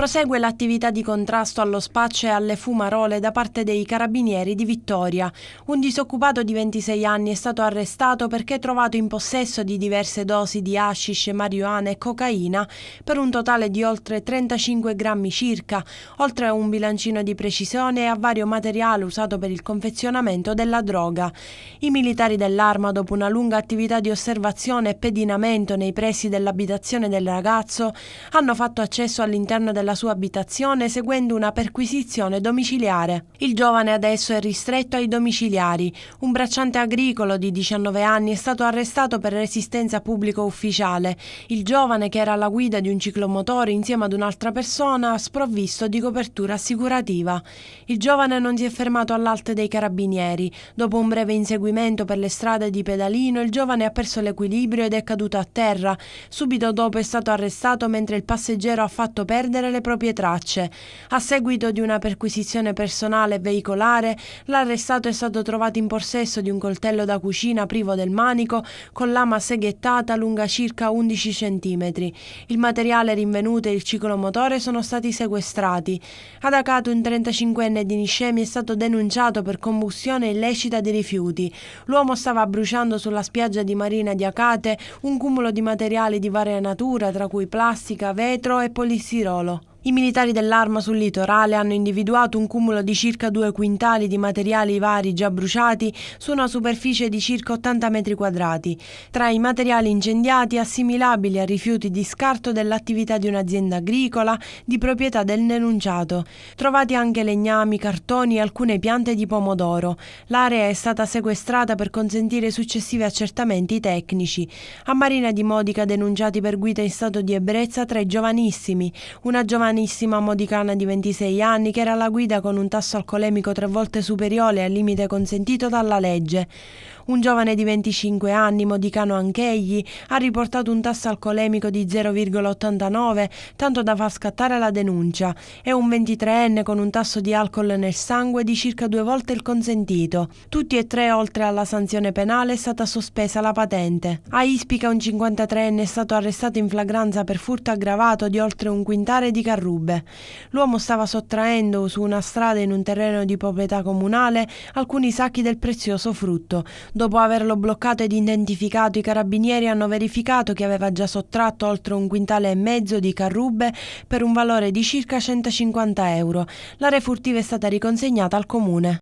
prosegue l'attività di contrasto allo spaccio e alle fumarole da parte dei carabinieri di Vittoria. Un disoccupato di 26 anni è stato arrestato perché trovato in possesso di diverse dosi di hashish, marijuana e cocaina per un totale di oltre 35 grammi circa, oltre a un bilancino di precisione e a vario materiale usato per il confezionamento della droga. I militari dell'arma, dopo una lunga attività di osservazione e pedinamento nei pressi dell'abitazione del ragazzo, hanno fatto accesso all'interno della alla sua abitazione seguendo una perquisizione domiciliare. Il giovane adesso è ristretto ai domiciliari. Un bracciante agricolo di 19 anni è stato arrestato per resistenza pubblico ufficiale. Il giovane, che era alla guida di un ciclomotore insieme ad un'altra persona, ha sprovvisto di copertura assicurativa. Il giovane non si è fermato all'alte dei carabinieri. Dopo un breve inseguimento per le strade di Pedalino, il giovane ha perso l'equilibrio ed è caduto a terra. Subito dopo è stato arrestato mentre il passeggero ha fatto perdere le proprie tracce. A seguito di una perquisizione personale e veicolare, l'arrestato è stato trovato in possesso di un coltello da cucina privo del manico con lama seghettata lunga circa 11 cm. Il materiale rinvenuto e il ciclomotore sono stati sequestrati. Ad Acato, un 35enne di Niscemi, è stato denunciato per combustione illecita di rifiuti. L'uomo stava bruciando sulla spiaggia di Marina di Acate un cumulo di materiali di varia natura, tra cui plastica, vetro e polistirolo. I militari dell'arma sul litorale hanno individuato un cumulo di circa due quintali di materiali vari già bruciati su una superficie di circa 80 metri quadrati, tra i materiali incendiati assimilabili a rifiuti di scarto dell'attività di un'azienda agricola di proprietà del denunciato, trovati anche legnami, cartoni e alcune piante di pomodoro. L'area è stata sequestrata per consentire successivi accertamenti tecnici. A Marina di Modica denunciati per guida in stato di ebbrezza tra i giovanissimi, una giovane giovanissima modicana di 26 anni che era alla guida con un tasso alcolemico tre volte superiore al limite consentito dalla legge. Un giovane di 25 anni, modicano anch'egli, ha riportato un tasso alcolemico di 0,89, tanto da far scattare la denuncia, e un 23enne con un tasso di alcol nel sangue di circa due volte il consentito. Tutti e tre, oltre alla sanzione penale, è stata sospesa la patente. A Ispica un 53enne è stato arrestato in flagranza per furto aggravato di oltre un quintale di carbone rube. L'uomo stava sottraendo su una strada in un terreno di proprietà comunale alcuni sacchi del prezioso frutto. Dopo averlo bloccato ed identificato, i carabinieri hanno verificato che aveva già sottratto oltre un quintale e mezzo di carrube per un valore di circa 150 euro. L'area furtiva è stata riconsegnata al comune.